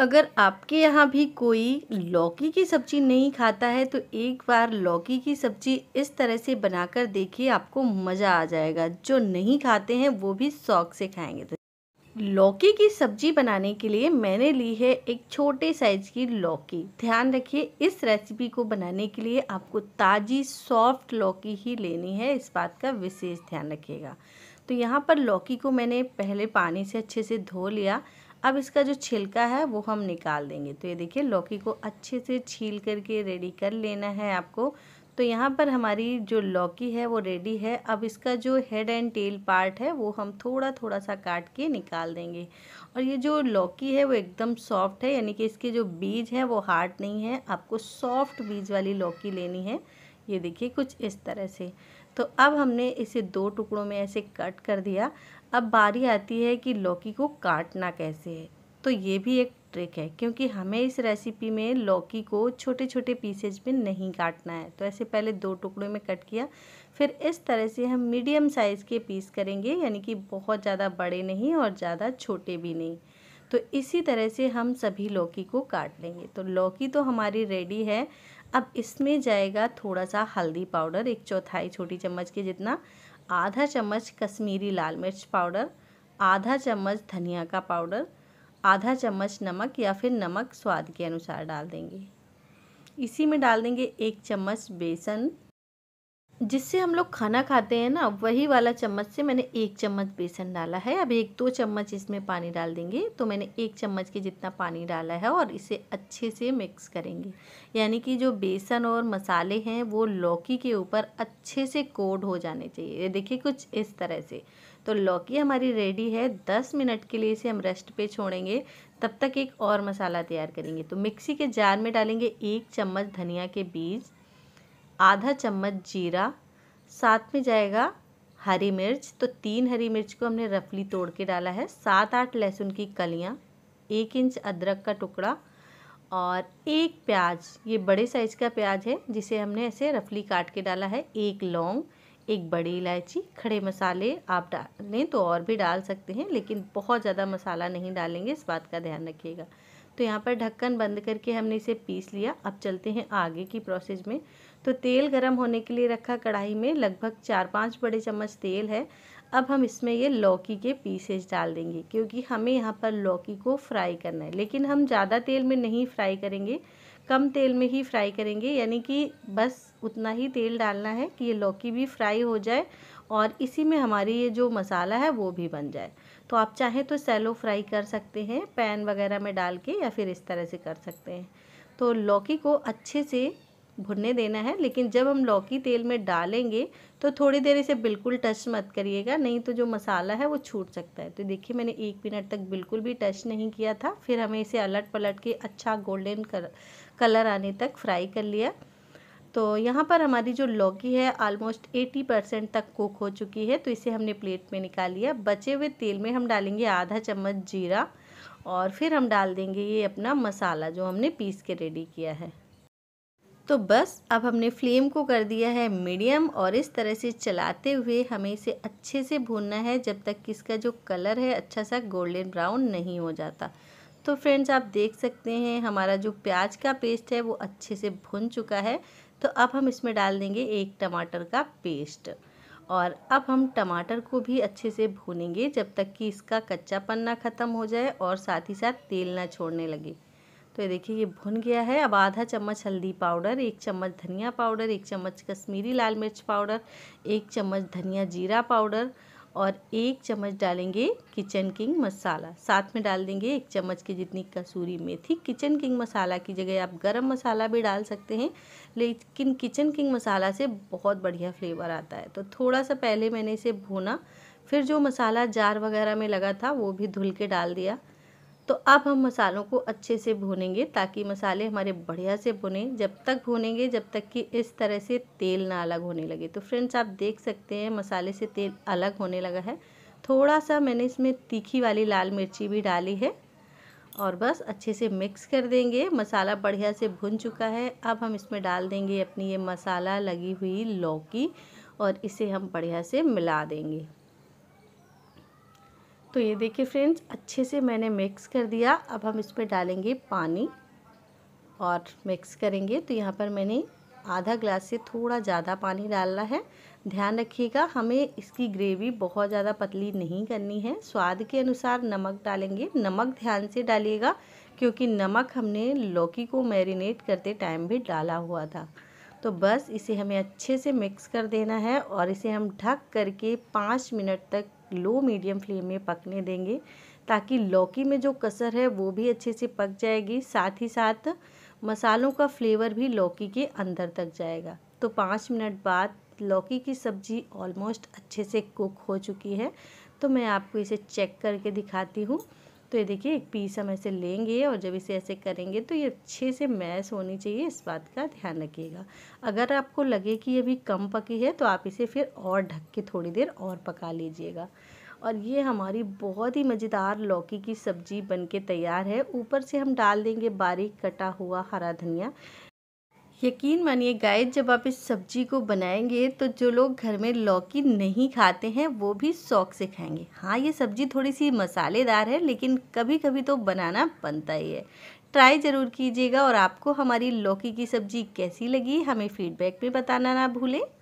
अगर आपके यहाँ भी कोई लौकी की सब्ज़ी नहीं खाता है तो एक बार लौकी की सब्ज़ी इस तरह से बनाकर देखिए आपको मज़ा आ जाएगा जो नहीं खाते हैं वो भी शौक से खाएंगे तो लौकी की सब्जी बनाने के लिए मैंने ली है एक छोटे साइज की लौकी ध्यान रखिए इस रेसिपी को बनाने के लिए आपको ताज़ी सॉफ्ट लौकी ही लेनी है इस बात का विशेष ध्यान रखिएगा तो यहाँ पर लौकी को मैंने पहले पानी से अच्छे से धो लिया अब इसका जो छिलका है वो हम निकाल देंगे तो ये देखिए लौकी को अच्छे से छील करके रेडी कर लेना है आपको तो यहाँ पर हमारी जो लौकी है वो रेडी है अब इसका जो हेड एंड टेल पार्ट है वो हम थोड़ा थोड़ा सा काट के निकाल देंगे और ये जो लौकी है वो एकदम सॉफ्ट है यानी कि इसके जो बीज है वो हार्ड नहीं है आपको सॉफ्ट बीज वाली लौकी लेनी है ये देखिए कुछ इस तरह से तो अब हमने इसे दो टुकड़ों में ऐसे कट कर दिया अब बारी आती है कि लौकी को काटना कैसे है तो ये भी एक ट्रिक है क्योंकि हमें इस रेसिपी में लौकी को छोटे छोटे पीसेज में नहीं काटना है तो ऐसे पहले दो टुकड़ों में कट किया फिर इस तरह से हम मीडियम साइज़ के पीस करेंगे यानी कि बहुत ज़्यादा बड़े नहीं और ज़्यादा छोटे भी नहीं तो इसी तरह से हम सभी लौकी को काट लेंगे तो लौकी तो हमारी रेडी है अब इसमें जाएगा थोड़ा सा हल्दी पाउडर एक चौथाई छोटी चम्मच के जितना आधा चम्मच कश्मीरी लाल मिर्च पाउडर आधा चम्मच धनिया का पाउडर आधा चम्मच नमक या फिर नमक स्वाद के अनुसार डाल देंगे इसी में डाल देंगे एक चम्मच बेसन जिससे हम लोग खाना खाते हैं ना वही वाला चम्मच से मैंने एक चम्मच बेसन डाला है अब एक दो चम्मच इसमें पानी डाल देंगे तो मैंने एक चम्मच के जितना पानी डाला है और इसे अच्छे से मिक्स करेंगे यानी कि जो बेसन और मसाले हैं वो लौकी के ऊपर अच्छे से कोड हो जाने चाहिए देखिए कुछ इस तरह से तो लौकी हमारी रेडी है दस मिनट के लिए इसे हम रेस्ट पर छोड़ेंगे तब तक एक और मसाला तैयार करेंगे तो मिक्सी के जार में डालेंगे एक चम्मच धनिया के बीज आधा चम्मच जीरा साथ में जाएगा हरी मिर्च तो तीन हरी मिर्च को हमने रफली तोड़ के डाला है सात आठ लहसुन की कलियाँ एक इंच अदरक का टुकड़ा और एक प्याज ये बड़े साइज़ का प्याज है जिसे हमने ऐसे रफली काट के डाला है एक लौंग एक बड़ी इलायची खड़े मसाले आप डालें तो और भी डाल सकते हैं लेकिन बहुत ज़्यादा मसाला नहीं डालेंगे इस बात का ध्यान रखिएगा तो यहाँ पर ढक्कन बंद करके हमने इसे पीस लिया अब चलते हैं आगे की प्रोसेस में तो तेल गरम होने के लिए रखा कढ़ाई में लगभग चार पाँच बड़े चम्मच तेल है अब हम इसमें ये लौकी के पीसेज डाल देंगे क्योंकि हमें यहाँ पर लौकी को फ्राई करना है लेकिन हम ज़्यादा तेल में नहीं फ्राई करेंगे कम तेल में ही फ्राई करेंगे यानी कि बस उतना ही तेल डालना है कि ये लौकी भी फ्राई हो जाए और इसी में हमारी ये जो मसाला है वो भी बन जाए तो आप चाहें तो सैलो फ्राई कर सकते हैं पैन वगैरह में डाल के या फिर इस तरह से कर सकते हैं तो लौकी को अच्छे से भुनने देना है लेकिन जब हम लौकी तेल में डालेंगे तो थोड़ी देर इसे बिल्कुल टच मत करिएगा नहीं तो जो मसाला है वो छूट सकता है तो देखिए मैंने एक मिनट तक बिल्कुल भी टच नहीं किया था फिर हमें इसे अलट पलट के अच्छा गोल्डन कलर आने तक फ्राई कर लिया तो यहाँ पर हमारी जो लौकी है ऑलमोस्ट 80 परसेंट तक कुक हो चुकी है तो इसे हमने प्लेट में निकाल लिया बचे हुए तेल में हम डालेंगे आधा चम्मच जीरा और फिर हम डाल देंगे ये अपना मसाला जो हमने पीस के रेडी किया है तो बस अब हमने फ्लेम को कर दिया है मीडियम और इस तरह से चलाते हुए हमें इसे अच्छे से भूनना है जब तक कि इसका जो कलर है अच्छा सा गोल्डन ब्राउन नहीं हो जाता तो फ्रेंड्स आप देख सकते हैं हमारा जो प्याज का पेस्ट है वो अच्छे से भुन चुका है तो अब हम इसमें डाल देंगे एक टमाटर का पेस्ट और अब हम टमाटर को भी अच्छे से भूनेंगे जब तक कि इसका कच्चापन ना ख़त्म हो जाए और साथ ही साथ तेल ना छोड़ने लगे तो ये देखिए ये भुन गया है अब आधा चम्मच हल्दी पाउडर एक चम्मच धनिया पाउडर एक चम्मच कश्मीरी लाल मिर्च पाउडर एक चम्मच धनिया जीरा पाउडर और एक चम्मच डालेंगे किचन किंग मसाला साथ में डाल देंगे एक चम्मच की जितनी कसूरी मेथी किचन किंग मसाला की जगह आप गरम मसाला भी डाल सकते हैं लेकिन किचन किंग मसाला से बहुत बढ़िया फ्लेवर आता है तो थोड़ा सा पहले मैंने इसे भुना फिर जो मसाला जार वगैरह में लगा था वो भी धुल के डाल दिया तो अब हम मसालों को अच्छे से भूनेंगे ताकि मसाले हमारे बढ़िया से भुने जब तक भूनेंगे जब तक कि इस तरह से तेल ना अलग होने लगे तो फ्रेंड्स आप देख सकते हैं मसाले से तेल अलग होने लगा है थोड़ा सा मैंने इसमें तीखी वाली लाल मिर्ची भी डाली है और बस अच्छे से मिक्स कर देंगे मसाला बढ़िया से भुन चुका है अब हम इसमें डाल देंगे अपनी ये मसाला लगी हुई लौकी और इसे हम बढ़िया से मिला देंगे तो ये देखिए फ्रेंड्स अच्छे से मैंने मिक्स कर दिया अब हम इस पर डालेंगे पानी और मिक्स करेंगे तो यहाँ पर मैंने आधा ग्लास से थोड़ा ज़्यादा पानी डालना है ध्यान रखिएगा हमें इसकी ग्रेवी बहुत ज़्यादा पतली नहीं करनी है स्वाद के अनुसार नमक डालेंगे नमक ध्यान से डालिएगा क्योंकि नमक हमने लौकी को मैरिनेट करते टाइम भी डाला हुआ था तो बस इसे हमें अच्छे से मिक्स कर देना है और इसे हम ढक करके पाँच मिनट तक लो मीडियम फ्लेम में पकने देंगे ताकि लौकी में जो कसर है वो भी अच्छे से पक जाएगी साथ ही साथ मसालों का फ्लेवर भी लौकी के अंदर तक जाएगा तो पाँच मिनट बाद लौकी की सब्ज़ी ऑलमोस्ट अच्छे से कुक हो चुकी है तो मैं आपको इसे चेक करके दिखाती हूँ तो ये देखिए एक पीस हम ऐसे लेंगे और जब इसे ऐसे करेंगे तो ये अच्छे से मैश होनी चाहिए इस बात का ध्यान रखिएगा अगर आपको लगे कि ये अभी कम पकी है तो आप इसे फिर और ढक के थोड़ी देर और पका लीजिएगा और ये हमारी बहुत ही मज़ेदार लौकी की सब्ज़ी बनके तैयार है ऊपर से हम डाल देंगे बारीक कटा हुआ हरा धनिया यकीन मानिए गाय जब आप इस सब्जी को बनाएंगे तो जो लोग घर में लौकी नहीं खाते हैं वो भी शौक से खाएंगे हाँ ये सब्जी थोड़ी सी मसालेदार है लेकिन कभी कभी तो बनाना बनता ही है ट्राई ज़रूर कीजिएगा और आपको हमारी लौकी की सब्ज़ी कैसी लगी हमें फीडबैक में बताना ना भूलें